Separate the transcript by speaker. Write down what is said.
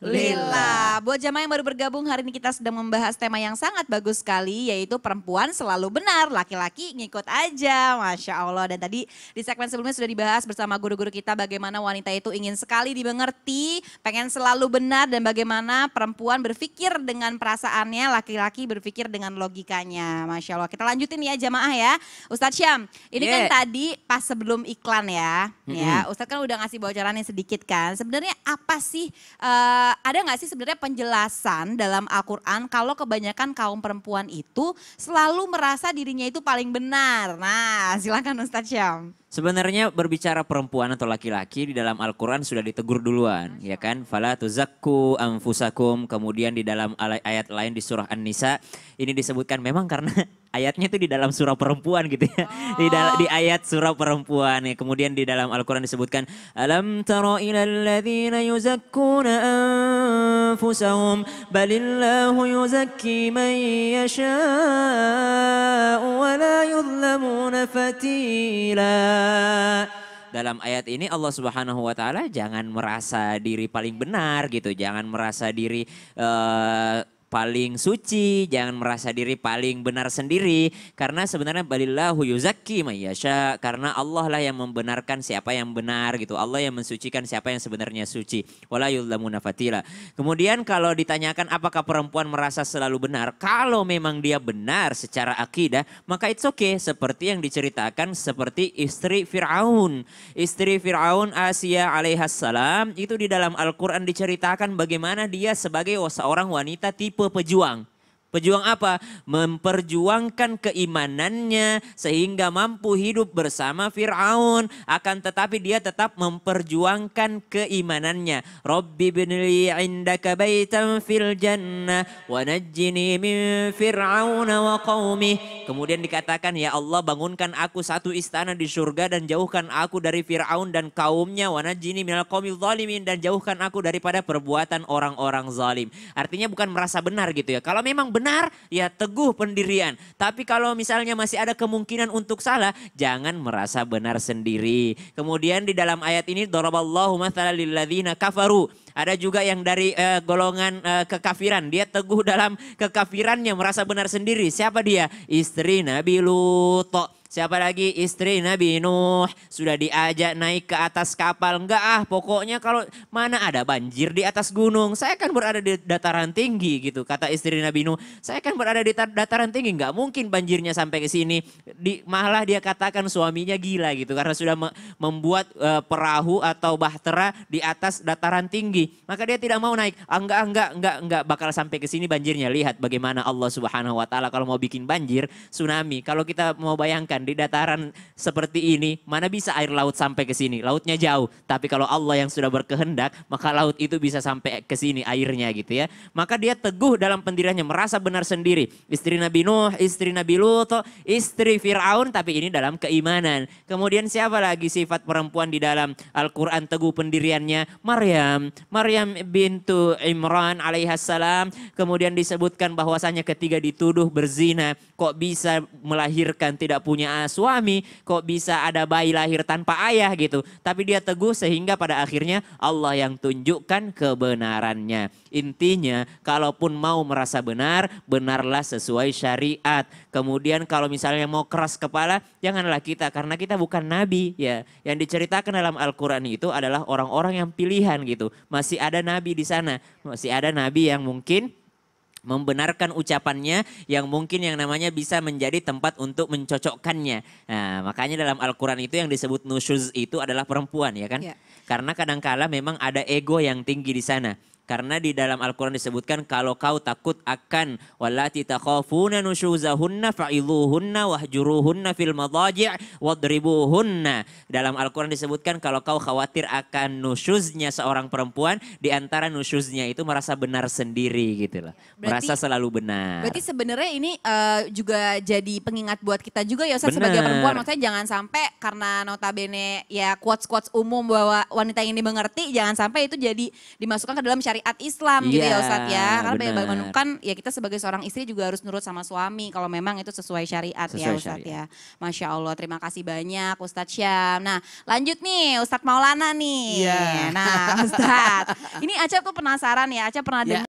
Speaker 1: lil Nah, buat jamaah yang baru bergabung hari ini kita sedang membahas tema yang sangat bagus sekali yaitu perempuan selalu benar, laki-laki ngikut aja. Masya Allah dan tadi di segmen sebelumnya sudah dibahas bersama guru-guru kita bagaimana wanita itu ingin sekali dimengerti, pengen selalu benar dan bagaimana perempuan berpikir dengan perasaannya, laki-laki berpikir dengan logikanya. Masya Allah kita lanjutin ya jamaah ya. Ustadz Syam ini yeah. kan iya. tadi pas sebelum iklan ya, mm -hmm. ya Ustadz kan udah ngasih bocoran yang sedikit kan. Sebenarnya apa sih, uh, ada nggak sih sebenarnya penjelasan dalam Al-Quran kalau kebanyakan kaum perempuan itu selalu merasa dirinya itu paling benar. Nah silakan Ustaz Syam.
Speaker 2: Sebenarnya berbicara perempuan atau laki-laki di dalam Al-Quran sudah ditegur duluan, ya kan? Fala tuzakku amfusakum. Kemudian di dalam ayat lain di surah An-Nisa ini disebutkan memang karena ayatnya itu di dalam surah perempuan gitu ya. Oh. Di, di ayat surah perempuan ya. Kemudian di dalam Al-Quran disebutkan alam taro ila alladhina yuzakkuna أنفسهم بل الله يزكي من يشاء ولا يظلمون فتيلا dalam ayat ini Allah Subhanahu wa taala jangan merasa diri paling benar gitu, jangan merasa diri uh, paling suci, jangan merasa diri paling benar sendiri karena sebenarnya balillahu yuzakki mayyasha karena Allah lah yang membenarkan siapa yang benar gitu. Allah yang mensucikan siapa yang sebenarnya suci. Wala yuzlamuna fatila. Kemudian kalau ditanyakan apakah perempuan merasa selalu benar? Kalau memang dia benar secara akidah, maka it's okay seperti yang diceritakan seperti istri Firaun. Istri Firaun Asia alaihassalam itu di dalam Al-Qur'an diceritakan bagaimana dia sebagai seorang wanita tipe pejuang. Pejuang apa? Memperjuangkan keimanannya sehingga mampu hidup bersama Fir'aun. Akan tetapi dia tetap memperjuangkan keimanannya. Rabbi binli indaka baitan fil jannah wa najjini min Fir'aun wa qawmih. Kemudian dikatakan ya Allah bangunkan aku satu istana di surga dan jauhkan aku dari Fir'aun dan kaumnya. Wa najjini al-qawmi zalimin dan jauhkan aku daripada perbuatan orang-orang zalim. Artinya bukan merasa benar gitu ya. Kalau memang benar benar, ya teguh pendirian. Tapi kalau misalnya masih ada kemungkinan untuk salah, jangan merasa benar sendiri. Kemudian di dalam ayat ini daraballahu mathalan ladzina kafaru. Ada juga yang dari uh, golongan uh, kekafiran, dia teguh dalam kekafirannya merasa benar sendiri. Siapa dia? Istri Nabi Lutok Siapa lagi? Istri Nabi Nuh. Sudah diajak naik ke atas kapal. Enggak ah, pokoknya kalau mana ada banjir di atas gunung. Saya kan berada di dataran tinggi gitu. Kata istri Nabi Nuh, saya kan berada di dataran tinggi. Enggak mungkin banjirnya sampai ke sini. Di, malah dia katakan suaminya gila gitu. Karena sudah me membuat e, perahu atau bahtera di atas dataran tinggi. Maka dia tidak mau naik. Ah, enggak, enggak, enggak, enggak bakal sampai ke sini banjirnya. Lihat bagaimana Allah subhanahu wa ta'ala kalau mau bikin banjir, tsunami. Kalau kita mau bayangkan kan di dataran seperti ini, mana bisa air laut sampai ke sini? Lautnya jauh, tapi kalau Allah yang sudah berkehendak, maka laut itu bisa sampai ke sini airnya gitu ya. Maka dia teguh dalam pendiriannya, merasa benar sendiri. Istri Nabi Nuh, istri Nabi Lut, istri Firaun, tapi ini dalam keimanan. Kemudian siapa lagi sifat perempuan di dalam Al-Qur'an teguh pendiriannya? Maryam, Maryam bintu Imran alaihissalam. Kemudian disebutkan bahwasanya ketiga dituduh berzina, kok bisa melahirkan tidak punya suami kok bisa ada bayi lahir tanpa ayah gitu. Tapi dia teguh sehingga pada akhirnya Allah yang tunjukkan kebenarannya. Intinya kalaupun mau merasa benar, benarlah sesuai syariat. Kemudian kalau misalnya mau keras kepala, janganlah kita karena kita bukan nabi ya. Yang diceritakan dalam Al-Qur'an itu adalah orang-orang yang pilihan gitu. Masih ada nabi di sana, masih ada nabi yang mungkin membenarkan ucapannya yang mungkin yang namanya bisa menjadi tempat untuk mencocokkannya. Nah, makanya dalam Al-Qur'an itu yang disebut nusyuz itu adalah perempuan ya kan? Ya. Karena kadangkala memang ada ego yang tinggi di sana. Karena di dalam Al-Quran disebutkan kalau kau takut akan walati takhafuna nusyuzahunna fa'iluhunna wahjuruhunna fil madaji' wadribuhunna. Dalam Al-Quran disebutkan kalau kau khawatir akan nusyuznya seorang perempuan di antara nusyuznya itu merasa benar sendiri gitu loh. Berarti, merasa selalu benar. Berarti
Speaker 1: sebenarnya ini uh, juga jadi pengingat buat kita juga ya Ustaz sebagai perempuan maksudnya jangan sampai karena notabene ya quotes-quotes umum bahwa wanita ini mengerti jangan sampai itu jadi dimasukkan ke dalam syariat syariat Islam yeah, gitu ya iya, Ustaz ya. Karena bagaimana kan ya kita sebagai seorang istri juga harus nurut sama suami kalau memang itu sesuai syariat ya, sesuai ya Ustaz syariat. ya. Masya Allah terima kasih banyak Ustaz Syam. Nah lanjut nih Ustaz Maulana nih. Yeah. Nah Ustaz ini Aca tuh penasaran ya Aca pernah yeah. dengar